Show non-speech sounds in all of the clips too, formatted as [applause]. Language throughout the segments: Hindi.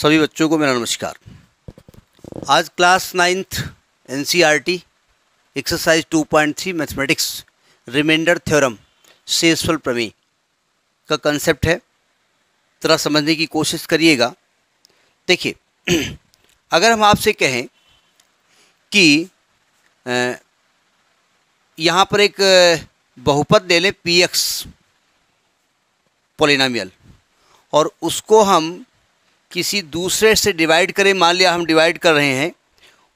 सभी बच्चों को मेरा नमस्कार आज क्लास नाइन्थ एन एक्सरसाइज 2.3 मैथमेटिक्स रिमाइंडर थ्योरम शेषफल प्रमेय का कंसेप्ट है तरह समझने की कोशिश करिएगा देखिए [clears throat] अगर हम आपसे कहें कि यहाँ पर एक बहुपद ले लें पी एक्स और उसको हम किसी दूसरे से डिवाइड करें मान लिया हम डिवाइड कर रहे हैं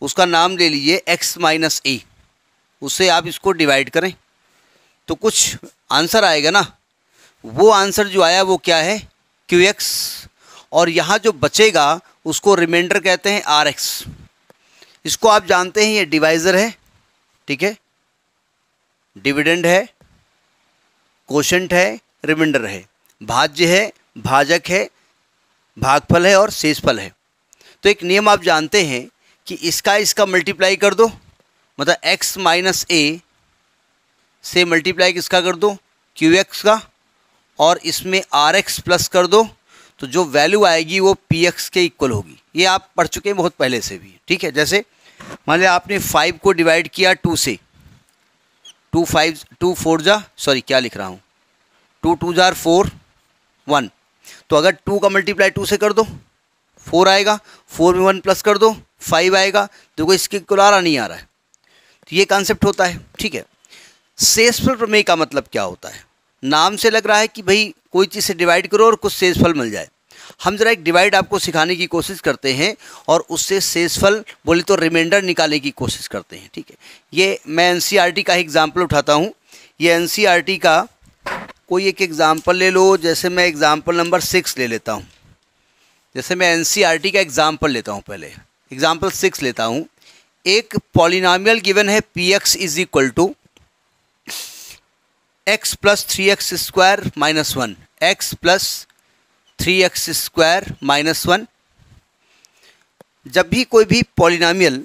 उसका नाम ले लीजिए एक्स माइनस ए उससे आप इसको डिवाइड करें तो कुछ आंसर आएगा ना वो आंसर जो आया वो क्या है क्यू एक्स और यहाँ जो बचेगा उसको रिमाइंडर कहते हैं आर एक्स इसको आप जानते हैं ये डिवाइज़र है ठीक है डिविडेंड है क्वेश्चन है रिमाइंडर है भाज्य है भाजक है भागफल है और शेषफल है तो एक नियम आप जानते हैं कि इसका इसका मल्टीप्लाई कर दो मतलब एक्स माइनस ए से मल्टीप्लाई किसका कर दो क्यू एक्स का और इसमें आर एक्स प्लस कर दो तो जो वैल्यू आएगी वो पी एक्स के इक्वल होगी ये आप पढ़ चुके हैं बहुत पहले से भी ठीक है जैसे मान लिया आपने फाइव को डिवाइड किया टू से टू फाइव टू फोर जा सॉरी क्या लिख रहा हूँ टू टू जार फोर वन तो अगर टू का मल्टीप्लाई टू से कर दो फोर आएगा फोर में वन प्लस कर दो फाइव आएगा तो देखो इसके कुलारा नहीं आ रहा है तो ये कॉन्सेप्ट होता है ठीक है सेसफल प्रमेय का मतलब क्या होता है नाम से लग रहा है कि भाई कोई चीज़ से डिवाइड करो और कुछ सेसफल मिल जाए हम ज़रा एक डिवाइड आपको सिखाने की कोशिश करते हैं और उससे सेसफल बोले तो रिमाइंडर निकालने की कोशिश करते हैं ठीक है ये मैं एन e का ही एग्ज़ाम्पल उठाता हूँ ये एन e का कोई एक एग्ज़ाम्पल ले लो जैसे मैं एग्ज़ाम्पल नंबर सिक्स ले लेता हूँ जैसे मैं एन e का एग्ज़ाम्पल लेता हूँ पहले एग्ज़ाम्पल सिक्स लेता हूँ एक पॉलिनामियल गिवन है P X is equal to X plus three X square minus one X plus three X square minus one जब भी कोई भी पॉलिनामियल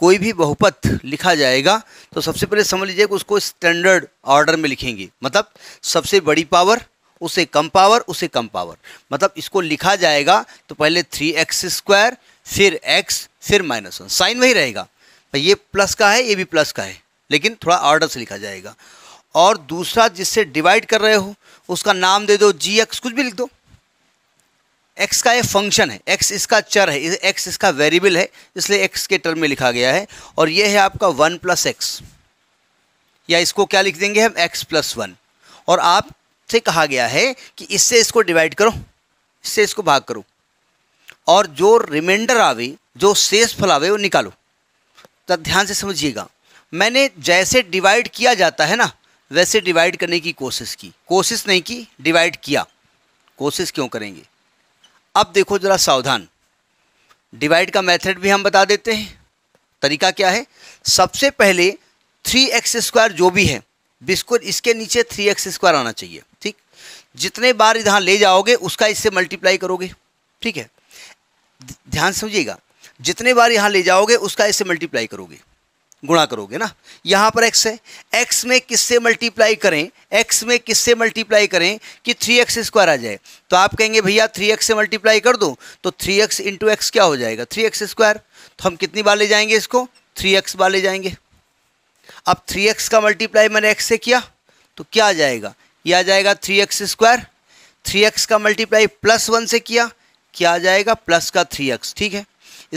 कोई भी बहुपथ लिखा जाएगा तो सबसे पहले समझ लीजिए कि उसको स्टैंडर्ड ऑर्डर में लिखेंगे मतलब सबसे बड़ी पावर उसे कम पावर उसे कम पावर मतलब इसको लिखा जाएगा तो पहले थ्री एक्स स्क्वायर फिर एक्स फिर माइनस वन साइन वही रहेगा भाई ये प्लस का है ये भी प्लस का है लेकिन थोड़ा ऑर्डर से लिखा जाएगा और दूसरा जिससे डिवाइड कर रहे हो उसका नाम दे दो जी एक्स कुछ भी लिख दो एक्स का ये फंक्शन है एक्स इसका चर है एक्स इसका वेरिएबल है इसलिए एक्स के टर्म में लिखा गया है और ये है आपका वन प्लस एक्स या इसको क्या लिख देंगे हम एक्स प्लस वन और आपसे कहा गया है कि इससे इसको डिवाइड करो इससे इसको भाग करो और जो रिमाइंडर आवे जो शेष फल आवे वो निकालो तो ध्यान से समझिएगा मैंने जैसे डिवाइड किया जाता है ना वैसे डिवाइड करने की कोशिश की कोशिश नहीं की डिवाइड किया कोशिश क्यों करेंगे अब देखो ज़रा सावधान डिवाइड का मेथड भी हम बता देते हैं तरीका क्या है सबसे पहले थ्री एक्स स्क्वायर जो भी है बिस्कुट इसके नीचे थ्री एक्स स्क्वायर आना चाहिए ठीक जितने बार यहाँ ले जाओगे उसका इससे मल्टीप्लाई करोगे ठीक है ध्यान समझिएगा जितने बार यहाँ ले जाओगे उसका इससे मल्टीप्लाई करोगे गुणा करोगे ना यहाँ पर एक्स है एक्स में किससे मल्टीप्लाई करें एक्स में किससे मल्टीप्लाई करें कि थ्री एक्स स्क्वायर आ जाए तो आप कहेंगे भैया थ्री एक्स से मल्टीप्लाई कर दो तो थ्री एक्स इंटू एक्स क्या हो जाएगा थ्री एक्स स्क्वायर तो हम कितनी बार ले जाएंगे इसको थ्री एक्स बार ले जाएंगे अब थ्री एक्स का मल्टीप्लाई मैंने एक्स से किया तो क्या आ जाएगा यह आ जाएगा three X square three X का मल्टीप्लाई प्लस वन से किया क्या आ जाएगा प्लस का थ्री एक्स ठीक है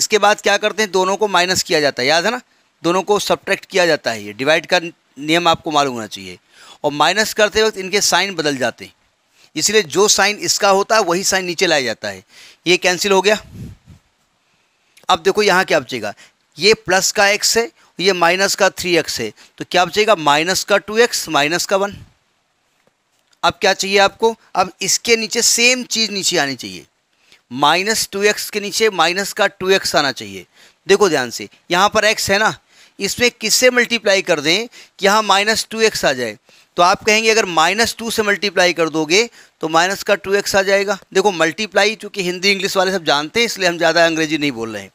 इसके बाद क्या करते हैं दोनों को माइनस किया जाता है याद है ना दोनों को सब्ट्रैक्ट किया जाता है ये डिवाइड का नियम आपको मालूम होना चाहिए और माइनस करते वक्त इनके साइन बदल जाते हैं इसलिए जो साइन इसका होता है वही साइन नीचे लाया जाता है ये कैंसिल हो गया अब देखो यहाँ क्या बचेगा ये प्लस का एक्स है ये माइनस का थ्री एक्स है तो क्या बचेगा माइनस का टू एक्स माइनस का वन अब क्या चाहिए आपको अब इसके नीचे सेम चीज़ नीचे आनी चाहिए माइनस टू एक्स के नीचे माइनस का टू एक्स आना चाहिए देखो ध्यान से यहाँ पर एक्स है ना इसमें किससे मल्टीप्लाई कर दें कि यहाँ माइनस टू एक्स आ जाए तो आप कहेंगे अगर माइनस टू से मल्टीप्लाई कर दोगे तो माइनस का टू एक्स आ जाएगा देखो मल्टीप्लाई चूँकि हिंदी इंग्लिश वाले सब जानते हैं इसलिए हम ज़्यादा अंग्रेजी नहीं बोल रहे हैं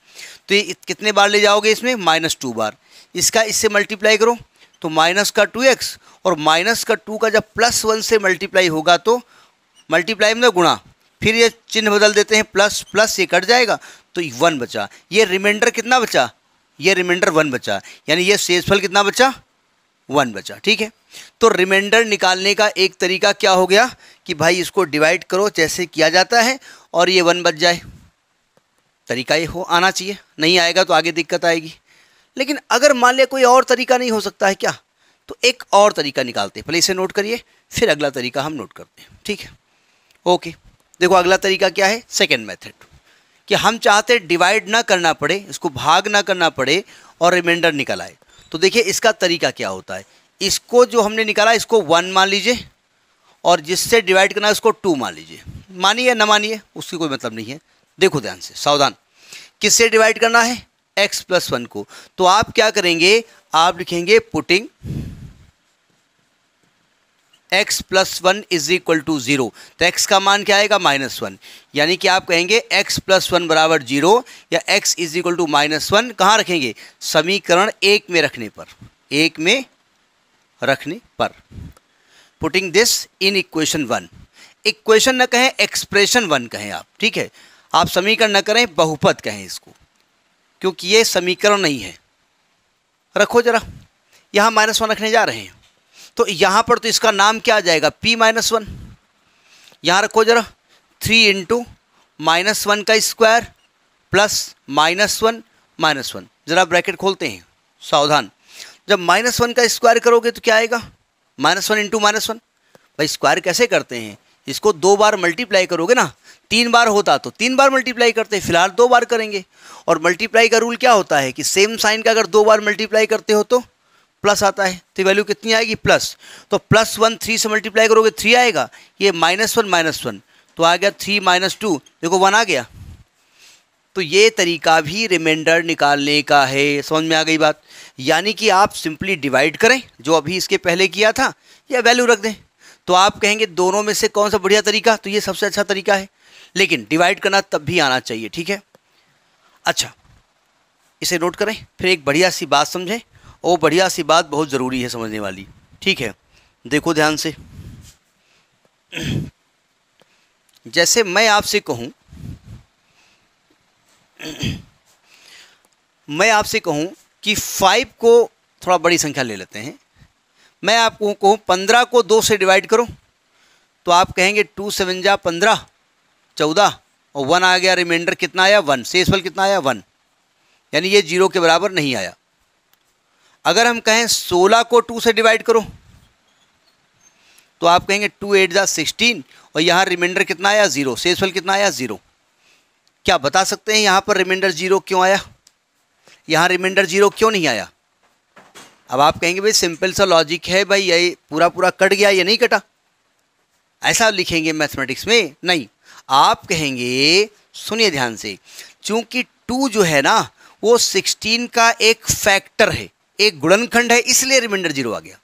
तो ये कितने बार ले जाओगे इसमें माइनस टू बार इसका इससे मल्टीप्लाई करो तो माइनस का टू एक्स और माइनस का टू का जब प्लस वन से मल्टीप्लाई होगा तो मल्टीप्लाई मतलब गुणा फिर ये चिन्ह बदल देते हैं प्लस प्लस ये कट जाएगा तो वन बचा ये रिमाइंडर कितना बचा ये रिमाइंडर वन बचा यानी ये शेषफल कितना बचा वन बचा ठीक है तो रिमाइंडर निकालने का एक तरीका क्या हो गया कि भाई इसको डिवाइड करो जैसे किया जाता है और ये वन बच जाए तरीका ये हो आना चाहिए नहीं आएगा तो आगे दिक्कत आएगी लेकिन अगर मान लिया कोई और तरीका नहीं हो सकता है क्या तो एक और तरीका निकालते पहले इसे नोट करिए फिर अगला तरीका हम नोट करते हैं ठीक है ओके देखो अगला तरीका क्या है सेकेंड मैथड कि हम चाहते हैं डिवाइड ना करना पड़े इसको भाग ना करना पड़े और रिमाइंडर निकल आए तो देखिए इसका तरीका क्या होता है इसको जो हमने निकाला इसको वन मान लीजिए और जिससे डिवाइड करना है उसको टू मान लीजिए मानिए ना मानिए उसकी कोई मतलब नहीं है देखो ध्यान से सावधान किससे डिवाइड करना है एक्स प्लस वन को तो आप क्या करेंगे आप लिखेंगे putting x plus one is equal to zero तो x का मान क्या आएगा माइनस वन यानी कि आप कहेंगे x प्लस वन बराबर जीरो या x is equal to minus one कहाँ रखेंगे समीकरण एक में रखने पर एक में रखने पर putting this in equation one equation न कहें एक्सप्रेशन वन कहें आप ठीक है आप समीकरण न करें बहुपद कहें इसको क्योंकि ये समीकरण नहीं है रखो जरा यहाँ माइनस वन रखने जा रहे हैं तो यहाँ पर तो इसका नाम क्या आ जाएगा पी माइनस वन यहाँ रखो जरा थ्री इंटू माइनस वन का square plus minus one minus one ज़रा ब्रैकेट खोलते हैं सावधान जब माइनस वन का स्क्वायर करोगे तो क्या आएगा minus one into minus one भाई स्क्वायर कैसे करते हैं इसको दो बार मल्टीप्लाई करोगे ना तीन बार होता तो तीन बार मल्टीप्लाई करते हैं फिलहाल दो बार करेंगे और मल्टीप्लाई का रूल क्या होता है कि सेम साइन का अगर दो बार मल्टीप्लाई करते हो तो प्लस आता है तो वैल्यू कितनी आएगी प्लस तो प्लस वन थ्री से मल्टीप्लाई करोगे थ्री आएगा ये माइनस वन माइनस वन तो आ गया थ्री माइनस टू देखो वन आ गया तो ये तरीका भी रिमाइंडर निकालने का है समझ में आ गई बात यानी कि आप सिंपली डिवाइड करें जो अभी इसके पहले किया था या वैल्यू रख दें तो आप कहेंगे दोनों में से कौन सा बढ़िया तरीका तो ये सबसे अच्छा तरीका है लेकिन डिवाइड करना तब भी आना चाहिए ठीक है अच्छा इसे नोट करें फिर एक बढ़िया सी बात समझें ओ बढ़िया सी बात बहुत ज़रूरी है समझने वाली ठीक है देखो ध्यान से जैसे मैं आपसे कहूँ मैं आपसे कहूँ कि फाइव को थोड़ा बड़ी संख्या ले लेते हैं मैं आपको कहूँ पंद्रह को दो से डिवाइड करो तो आप कहेंगे टू सेवन जा पंद्रह चौदह और वन आ गया रिमाइंडर कितना आया वन सेसफल कितना आया वन यानी ये जीरो के बराबर नहीं आया अगर हम कहें सोलह को टू से डिवाइड करो तो आप कहेंगे टू एट ज़ा सिक्सटीन और यहाँ रिमाइंडर कितना आया ज़ीरो शेषफल कितना आया ज़ीरो क्या बता सकते हैं यहाँ पर रिमाइंडर ज़ीरो क्यों आया यहाँ रिमाइंडर ज़ीरो क्यों नहीं आया अब आप कहेंगे भाई सिंपल सा लॉजिक है भाई ये पूरा पूरा कट गया या नहीं कटा ऐसा लिखेंगे मैथमेटिक्स में नहीं आप कहेंगे सुनिए ध्यान से चूंकि टू जो है ना वो सिक्सटीन का एक फैक्टर है एक गुणनखंड है इसलिए रिमाइंडर जीरो आ गया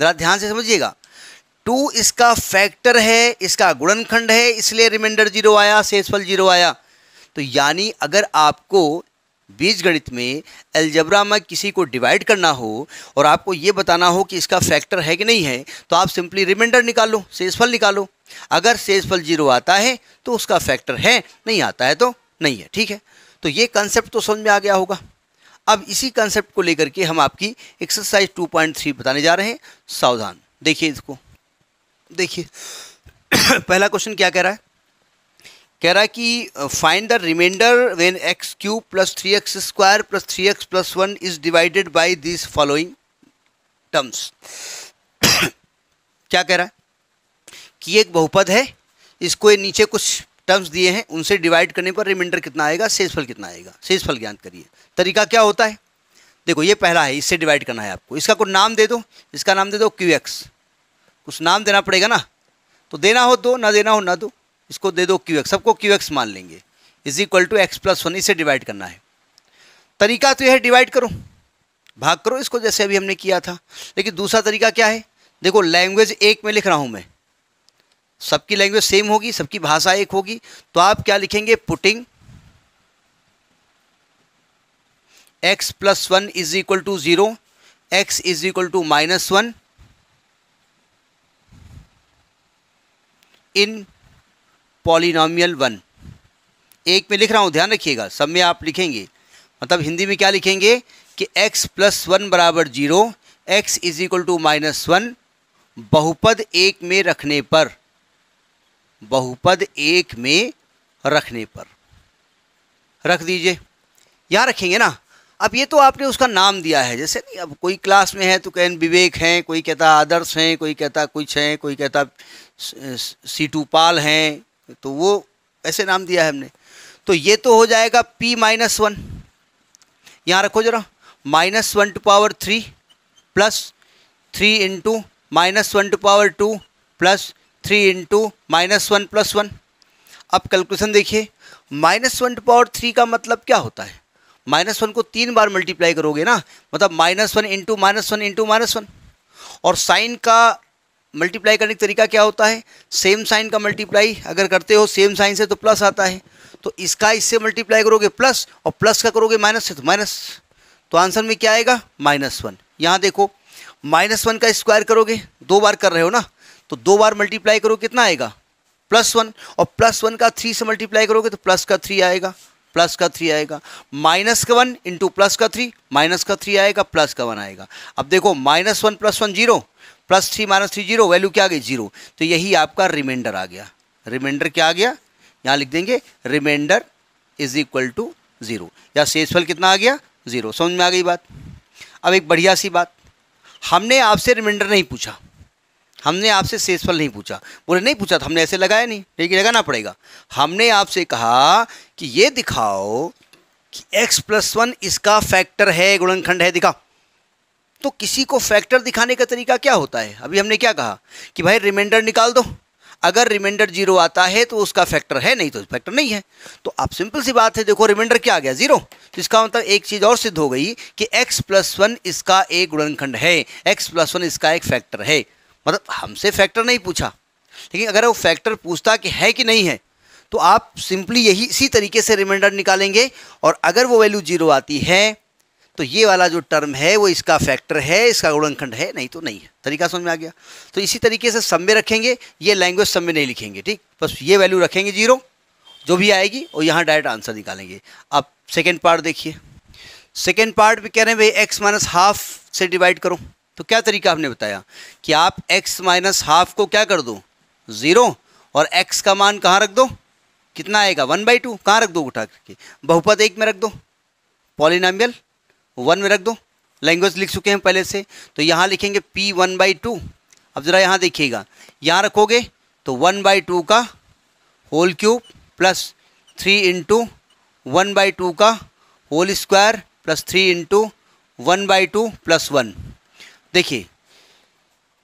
ज़रा ध्यान से समझिएगा टू इसका फैक्टर है इसका गुणनखंड है इसलिए रिमाइंडर जीरो आया शेषफल जीरो आया तो यानी अगर आपको बीज गणित में एल्जबरा में किसी को डिवाइड करना हो और आपको ये बताना हो कि इसका फैक्टर है कि नहीं है तो आप सिंपली रिमाइंडर निकालो शेषफल निकालो अगर शेषफल जीरो आता है तो उसका फैक्टर है नहीं आता है तो नहीं है ठीक है तो ये कंसेप्ट तो समझ में आ गया होगा अब इसी कंसेप्ट को लेकर के हम आपकी एक्सरसाइज 2.3 बताने जा रहे हैं सावधान देखिए इसको देखिए [coughs] पहला क्वेश्चन क्या कह रहा है कह रहा है कि find the remainder when X cube plus three X square plus three X plus one is divided by this following terms क्या कह रहा है कि एक बहुपद है इसको नीचे कुछ टर्म्स दिए हैं उनसे डिवाइड करने पर रिमाइंडर कितना आएगा शेषफल कितना आएगा शेषफल ज्ञात करिए तरीका क्या होता है देखो ये पहला है इससे डिवाइड करना है आपको इसका कुछ नाम दे दो इसका नाम दे दो क्यू एक्स कुछ नाम देना पड़ेगा ना तो देना हो दो ना देना हो ना दो इसको दे दो क्यू एक्स सबको क्यू एक्स मान लेंगे is equal to X plus one इसे डिवाइड करना है तरीका तो यह है डिवाइड करो भाग करो इसको जैसे अभी हमने किया था लेकिन दूसरा तरीका क्या है देखो लैंग्वेज एक में लिख रहा हूँ मैं सबकी लैंग्वेज सेम होगी सबकी भाषा एक होगी तो आप क्या लिखेंगे putting X plus one is equal to zero X is equal to minus one in polynomial one एक में लिख रहा हूँ ध्यान रखिएगा सब में आप लिखेंगे मतलब हिंदी में क्या लिखेंगे कि x प्लस वन बराबर zero X is equal to minus one बहुपद एक में रखने पर बहुपद एक में रखने पर रख दीजिए यहाँ रखेंगे ना अब ये तो आपने उसका नाम दिया है जैसे नहीं अब कोई क्लास में है तो कह विवेक हैं कोई कहता आदर्श हैं कोई कहता कुछ हैं कोई कहता सीटू पाल हैं तो वो ऐसे नाम दिया है हमने तो ये तो हो जाएगा p माइनस वन यहाँ रखो जरा minus one to power three plus three into minus one to power two plus three into minus one plus one अब कैलकुलेशन देखिए minus one to power three का मतलब क्या होता है माइनस वन को तीन बार मल्टीप्लाई करोगे ना मतलब minus one into minus one into minus one और साइन का मल्टीप्लाई करने का तरीका क्या होता है सेम साइन का मल्टीप्लाई अगर करते हो सेम साइन से तो प्लस आता है तो इसका इससे मल्टीप्लाई करोगे प्लस और प्लस का करोगे माइनस से तो माइनस तो आंसर में क्या आएगा माइनस वन यहाँ देखो माइनस वन का स्क्वायर करोगे दो बार कर रहे हो ना तो दो बार मल्टीप्लाई करो कितना आएगा प्लस वन और प्लस वन का थ्री से मल्टीप्लाई करोगे तो प्लस का थ्री आएगा प्लस का थ्री आएगा माइनस का वन इंटू प्लस का थ्री माइनस का थ्री आएगा प्लस का वन आएगा अब देखो minus one plus one zero plus three minus three zero value क्या आ गई जीरो तो यही आपका रिमाइंडर आ गया रिमाइंडर क्या आ गया यहाँ लिख देंगे remainder is equal to zero या शेषफल कितना आ गया ज़ीरो समझ में आ गई बात अब एक बढ़िया सी बात हमने आपसे रिमाइंडर नहीं पूछा हमने आपसे शेषफल नहीं पूछा बोले नहीं पूछा था तो हमने ऐसे लगाया नहीं लेकिन लगाना पड़ेगा हमने आपसे कहा कि ये दिखाओ कि x प्लस वन इसका फैक्टर है गुणनखंड है दिखाओ तो किसी को फैक्टर दिखाने का तरीका क्या होता है अभी हमने क्या कहा कि भाई रिमाइंडर निकाल दो अगर रिमाइंडर जीरो आता है तो उसका फैक्टर है नहीं तो फैक्टर नहीं है तो आप सिंपल सी बात है देखो रिमाइंडर क्या आ गया जीरो तो इसका मतलब एक चीज़ और सिद्ध हो गई कि x प्लस वन इसका एक गुणनखंड है x प्लस वन इसका एक फैक्टर है मतलब हमसे फैक्टर नहीं पूछा लेकिन अगर वो फैक्टर पूछता कि है कि नहीं है तो आप सिंपली यही इसी तरीके से रिमाइंडर निकालेंगे और अगर वो वैल्यू जीरो आती है तो ये वाला जो टर्म है वो इसका फैक्टर है इसका गुणनखंड है नहीं तो नहीं है तरीका समझ में आ गया तो इसी तरीके से सब में रखेंगे ये लैंग्वेज सब में नहीं लिखेंगे ठीक बस ये वैल्यू रखेंगे जीरो जो भी आएगी और यहाँ डायरेक्ट आंसर निकालेंगे अब सेकेंड पार्ट देखिए सेकेंड पार्ट भी कह रहे हैं भाई एक्स माइनस हाफ से डिवाइड करो तो क्या तरीका आपने बताया कि आप x माइनस हाफ को क्या कर दो ज़ीरो और x का मान कहाँ रख दो कितना आएगा वन बाई टू कहाँ रख दो उठा करके बहुपद एक में रख दो पॉलिनामियल वन में रख दो लैंग्वेज लिख चुके हैं पहले से तो यहाँ लिखेंगे पी वन बाई टू अब ज़रा यहाँ देखिएगा यहाँ रखोगे तो वन बाई टू का whole cube plus three into one by two का whole square plus three into one by two plus one देखिए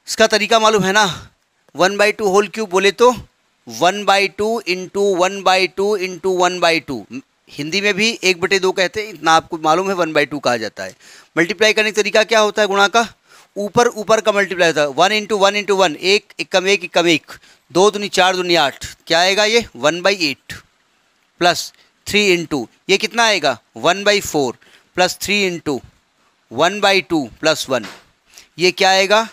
इसका तरीका मालूम है ना one by two whole cube बोले तो one by two into one by two into one by two Hindi में भी एक बटे दो कहते हैं इतना आपको मालूम है वन बाई टू कहा जाता है मल्टीप्लाई करने का तरीका क्या होता है गुणा का ऊपर ऊपर का मल्टीप्लाई होता है one into one into one एक कम एक कम एक दो दुनी चार दुनी आठ क्या आएगा ये one by eight plus three into ये कितना आएगा one by four plus three into one by two plus one ये क्या आएगा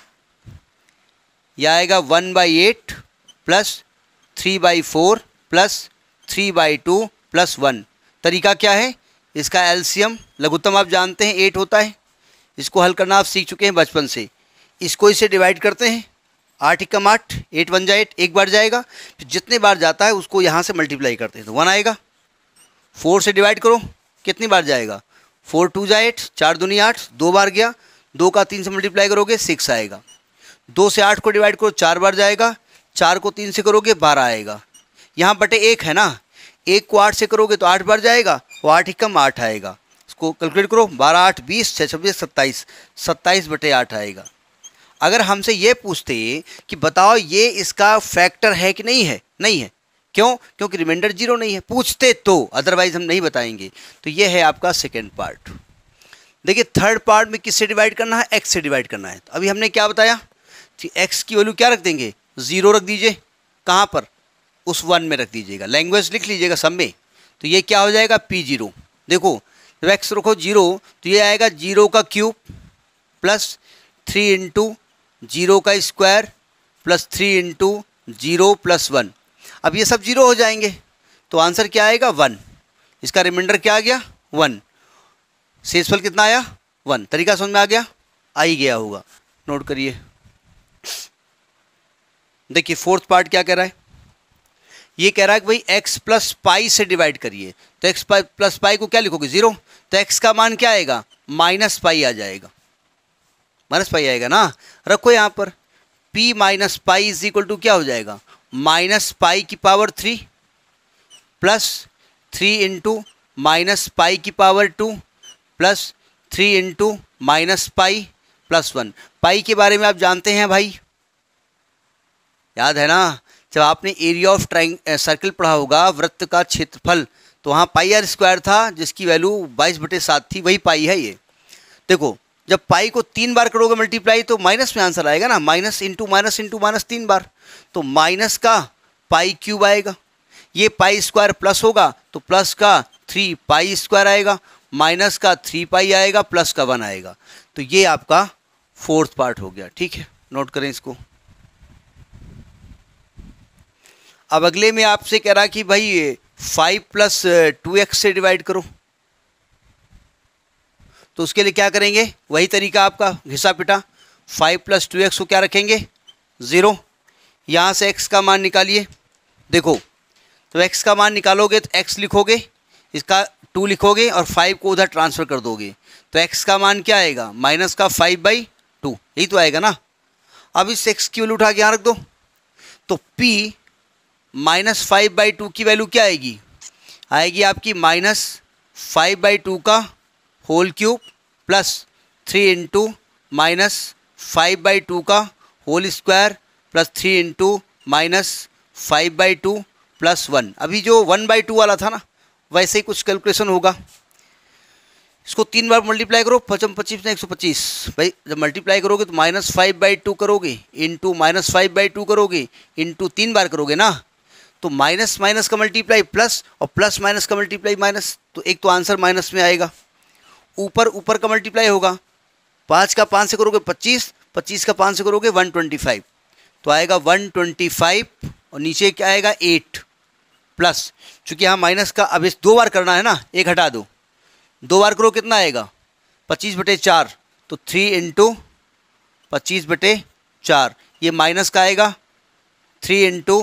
यह आएगा one by eight plus three by four plus three by two plus one तरीका क्या है इसका एल्शियम लघुत्तम आप जानते हैं एट होता है इसको हल करना आप सीख चुके हैं बचपन से इसको इसे डिवाइड करते हैं आठ इक्कम आठ एट वन जाए एट एक बार जाएगा फिर जितने बार जाता है उसको यहाँ से मल्टीप्लाई करते हैं तो वन आएगा फोर से डिवाइड करो कितनी बार जाएगा फोर टू जाए एट चार दूनी आठ दो बार गया दो का तीन से मल्टीप्लाई करोगे सिक्स आएगा दो से आठ को डिवाइड करो चार बार जाएगा चार को तीन से करोगे बारह आएगा यहाँ बटे एक है ना एक को आठ से करोगे तो आठ बार जाएगा और आठ ही कम आठ आएगा इसको कैलकुलेट करो बारह आठ बीस छः छब्बीस सत्ताईस सत्ताईस बटे आठ आएगा अगर हमसे ये पूछते कि बताओ ये इसका फैक्टर है कि नहीं है नहीं है क्यों क्योंकि रिमाइंडर जीरो नहीं है पूछते तो अदरवाइज हम नहीं बताएंगे तो ये है आपका सेकेंड पार्ट देखिए थर्ड पार्ट में किससे डिवाइड करना है एक्स से डिवाइड करना है तो अभी हमने क्या बताया कि एक्स की वैल्यू क्या रख देंगे ज़ीरो रख दीजिए कहाँ पर उस वन में रख दीजिएगा लैंग्वेज लिख लीजिएगा सब में तो ये क्या हो जाएगा पी जीरो देखो जब एक्स रखो जीरो तो ये आएगा जीरो का cube plus three into zero का square plus three into zero plus one अब ये सब जीरो हो जाएंगे तो आंसर क्या आएगा वन इसका रिमाइंडर क्या आ गया वन शेषफल कितना आया वन तरीका समझ में आ गया आ ही गया होगा नोट करिए देखिए फोर्थ पार्ट क्या कह रहा है ये कह रहा है कि भाई x प्लस पाई से डिवाइड करिए तो x प्लस पाई को क्या लिखोगे जीरो तो x का मान क्या आएगा माइनस पाई आ जाएगा माइनस पाई आएगा ना रखो यहां पर p minus pi is equal to क्या हो जाएगा माइनस पाई की power three plus three into minus pi की power two plus three into minus pi plus one pi के बारे में आप जानते हैं भाई याद है ना जब आपने एरिया ऑफ ट्राइंग सर्कल पढ़ा होगा वृत्त का क्षेत्रफल तो वहाँ पाई आर स्क्वायर था जिसकी वैल्यू बाईस बटे सात थी वही पाई है ये देखो जब पाई को तीन बार करोगे मल्टीप्लाई तो माइनस में आंसर आएगा ना minus into minus into minus तीन बार तो माइनस का पाई क्यूब आएगा ये पाई स्क्वायर प्लस होगा तो प्लस का थ्री पाई स्क्वायर आएगा माइनस का थ्री पाई आएगा प्लस का वन आएगा तो ये आपका फोर्थ पार्ट हो गया ठीक है नोट करें इसको अब अगले में आपसे कह रहा कि भाई फाइव प्लस टू एक्स से डिवाइड करो तो उसके लिए क्या करेंगे वही तरीका आपका घिसा पिटा फाइव प्लस टू एक्स को क्या रखेंगे ज़ीरो यहाँ से एक्स का मान निकालिए देखो तो एक्स का मान निकालोगे तो एक्स लिखोगे इसका टू लिखोगे और फाइव को उधर ट्रांसफ़र कर दोगे तो एक्स का मान क्या आएगा माइनस का फाइव बाई टू यही तो आएगा ना अब इस एक्स की वैल्यू उठा के यहाँ रख दो तो P minus five by two की वैल्यू क्या आएगी आएगी आपकी माइनस फाइव बाई टू का whole cube plus three into minus five by two का whole square plus three into minus five by two plus one अभी जो वन बाई टू वाला था ना वैसे ही कुछ कैलकुलेशन होगा इसको तीन बार मल्टीप्लाई करो पचम पच्चीस में एक सौ पच्चीस भाई जब मल्टीप्लाई करोगे तो माइनस फाइव बाई टू करोगे into minus five by two करोगे इंटू तीन बार करोगे ना तो माइनस माइनस का मल्टीप्लाई प्लस और प्लस माइनस का मल्टीप्लाई माइनस तो एक तो आंसर माइनस में आएगा ऊपर ऊपर का मल्टीप्लाई होगा पाँच का पाँच से करोगे पच्चीस पच्चीस का पाँच से करोगे वन ट्वेंटी फाइव तो आएगा वन ट्वेंटी फाइव और नीचे क्या आएगा एट प्लस चूँकि यहाँ माइनस का अब इस दो बार करना है ना एक हटा दो दो बार करो कितना आएगा पच्चीस बटे चार तो थ्री इंटू पच्चीस बटे चार ये माइनस का आएगा three into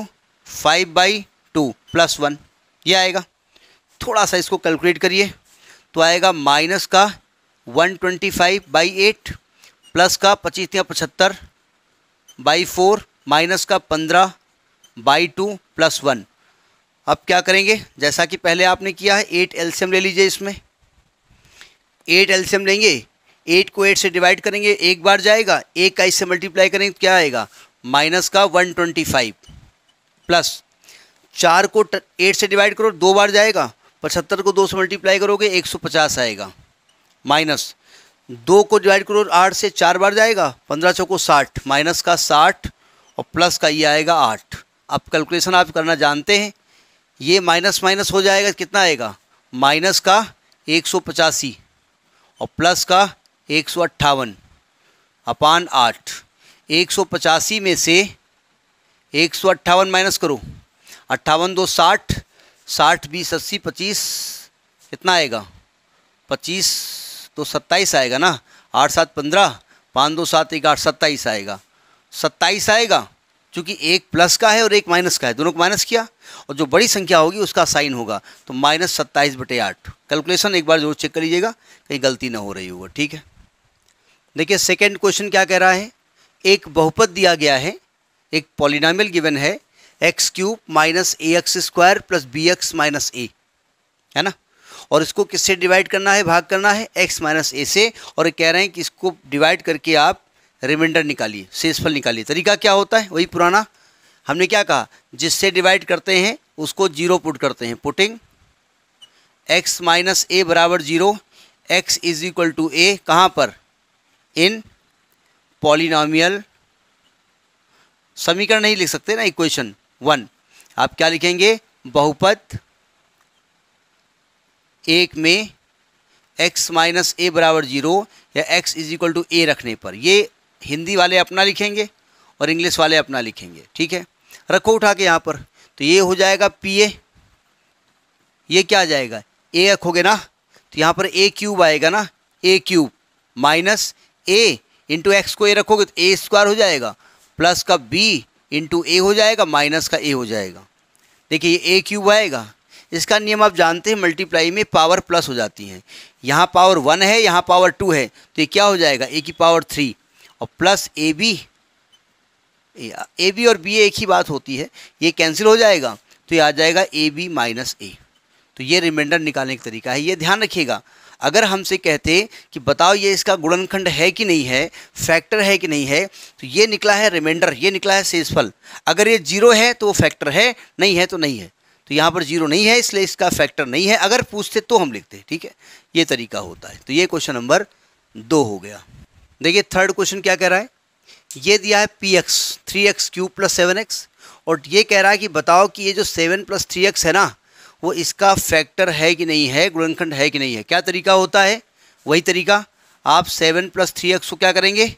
five by two plus one ये आएगा थोड़ा सा इसको कैलकुलेट करिए तो आएगा माइनस का one twenty five by eight plus का पच्चीस या पचहत्तर बाई फोर माइनस का पंद्रह बाई टू प्लस वन अब क्या करेंगे जैसा कि पहले आपने किया है एट एल्शियम ले लीजिए इसमें एट एल्शियम लेंगे एट को एट से डिवाइड करेंगे एक बार जाएगा एक का इससे मल्टीप्लाई करेंगे तो क्या आएगा माइनस का वन ट्वेंटी फाइव प्लस चार को एट से डिवाइड करो दो बार जाएगा पचहत्तर को दो से मल्टीप्लाई करोगे एक सौ पचास आएगा माइनस दो को डिवाइड करो आठ से चार बार जाएगा पंद्रह सौ को साठ माइनस का साठ और प्लस का ये आएगा आठ अब कैलकुलेशन आप करना जानते हैं ये माइनस माइनस हो जाएगा कितना आएगा माइनस का एक सौ पचासी और प्लस का एक सौ अट्ठावन अपान आठ एक सौ पचासी में से एक सौ अट्ठावन माइनस करो अट्ठावन दो साठ साठ बीस अस्सी पच्चीस कितना आएगा पच्चीस तो सत्ताईस आएगा ना आठ सात पंद्रह पाँच दो सात एक आठ सत्ताईस आएगा सत्ताईस आएगा क्योंकि एक प्लस का है और एक माइनस का है दोनों को माइनस किया और जो बड़ी संख्या होगी उसका साइन होगा तो माइनस सत्ताईस बटे आठ कैलकुलेशन एक बार जरूर चेक कर लीजिएगा कहीं गलती ना हो रही होगा ठीक है देखिए सेकेंड क्वेश्चन क्या कह रहा है एक बहुपद दिया गया है एक पॉलिनामियल गिवन है X cube minus A X square plus B X minus A है ना और इसको किससे डिवाइड करना है भाग करना है एक्स माइनस ए से और कह रहे हैं कि इसको डिवाइड करके आप रिमाइंडर निकालिए शेषफल निकालिए तरीका क्या होता है वही पुराना हमने क्या कहा जिससे डिवाइड करते हैं उसको जीरो पुट करते हैं पुटिंग एक्स माइनस ए बराबर zero X is equal to A कहाँ पर इन पॉलिनॉमियल समीकरण नहीं लिख सकते ना इक्वेशन वन आप क्या लिखेंगे बहुपद एक में एक्स माइनस ए बराबर जीरो या X is equal to A रखने पर ये हिंदी वाले अपना लिखेंगे और इंग्लिश वाले अपना लिखेंगे ठीक है रखो उठा के यहाँ पर तो ये हो जाएगा पी ए ये क्या आ जाएगा ए रखोगे ना तो यहाँ पर ए क्यूब आएगा ना A cube minus A into X को ए रखोगे तो ए स्क्वायर हो जाएगा प्लस का बी इंटू ए हो जाएगा माइनस का ए हो जाएगा देखिए ये ए क्यूब आएगा इसका नियम आप जानते हैं मल्टीप्लाई में पावर प्लस हो जाती है यहाँ पावर वन है यहाँ पावर टू है तो ये क्या हो जाएगा ए की पावर थ्री और plus A B A B और बी ए एक ही बात होती है ये कैंसिल हो जाएगा तो ये आ जाएगा ए बी माइनस ए तो ये रिमाइंडर निकालने का तरीका है ये ध्यान रखिएगा अगर हमसे कहते कि बताओ ये इसका गुणनखंड है कि नहीं है फैक्टर है कि नहीं है तो ये निकला है रिमाइंडर ये निकला है शेषफल अगर ये जीरो है तो वो फैक्टर है नहीं है तो नहीं है तो यहाँ पर जीरो नहीं है इसलिए इसका फैक्टर नहीं है अगर पूछते तो हम लिखते ठीक है ये तरीका होता है तो ये क्वेश्चन नंबर दो हो गया देखिए थर्ड क्वेश्चन क्या कह रहा है ये दिया है P X three X cube plus seven X और ये कह रहा है कि बताओ कि ये जो सेवन प्लस थ्री एक्स है ना वो इसका फैक्टर है कि नहीं है गुणनखंड है कि नहीं है क्या तरीका होता है वही तरीका आप सेवन प्लस थ्री एक्स को क्या करेंगे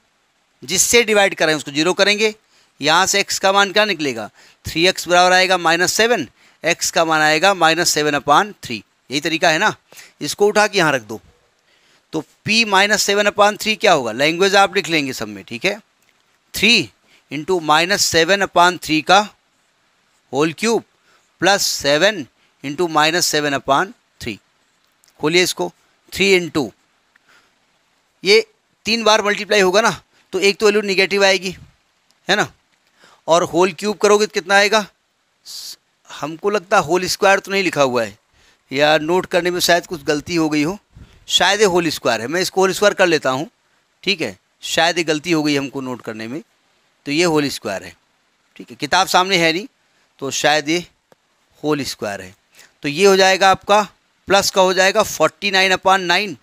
जिससे डिवाइड करें उसको जीरो करेंगे यहाँ से एक्स का मान क्या निकलेगा थ्री एक्स बराबर आएगा माइनस सेवन एक्स का मान आएगा माइनस सेवन अपान थ्री यही तरीका है ना इसको उठा के यहाँ रख दो तो p minus seven upon three क्या होगा लैंग्वेज आप लिख लेंगे सब में ठीक है three into minus seven upon three का whole cube plus seven into minus seven upon three खोलिए इसको थ्री इंटू ये तीन बार मल्टीप्लाई होगा ना तो एक तो वैल्यू निगेटिव आएगी है ना और होल क्यूब करोगे तो कितना आएगा हमको लगता होल स्क्वायर तो नहीं लिखा हुआ है या नोट करने में शायद कुछ गलती हो गई हो शायद ये होल स्क्वायर है मैं इसको होल स्क्वायर कर लेता हूँ ठीक है शायद ये गलती हो गई हमको नोट करने में तो ये होल स्क्वायर है ठीक है किताब सामने है नहीं तो शायद ये होल स्क्वायर है तो ये हो जाएगा आपका प्लस का हो जाएगा फोर्टी नाइन अपान नाइन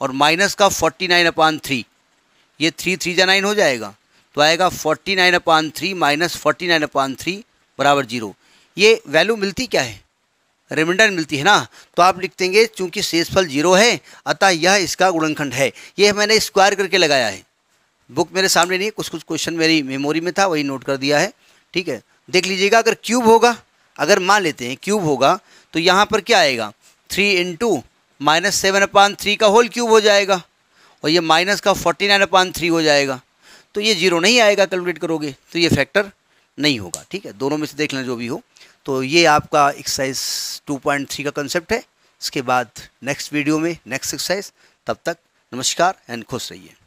और माइनस का फोर्टी नाइन अपान थ्री ये थ्री थ्री जा नाइन हो जाएगा तो आएगा forty nine upon three minus forty nine upon three बराबर जीरो ये वैल्यू मिलती क्या है रिमाइंडर मिलती है ना तो आप लिख देंगे चूँकि शेषफल जीरो है अतः यह इसका गुणनखंड है यह मैंने स्क्वायर करके लगाया है बुक मेरे सामने नहीं कुछ कुछ क्वेश्चन मेरी मेमोरी में था वही नोट कर दिया है ठीक है देख लीजिएगा अगर क्यूब होगा अगर मान लेते हैं क्यूब होगा तो यहाँ पर क्या आएगा three into minus seven upon three का होल क्यूब हो जाएगा और ये माइनस का फोर्टी नाइन अपान थ्री हो जाएगा तो ये जीरो नहीं आएगा कैलकुलेट करोगे तो ये फैक्टर नहीं होगा ठीक है दोनों में से देख लेना जो भी हो तो ये आपका एक्सरसाइज 2.3 का कंसेप्ट है इसके बाद नेक्स्ट वीडियो में नेक्स्ट एक्सरसाइज तब तक नमस्कार एंड खुश रहिए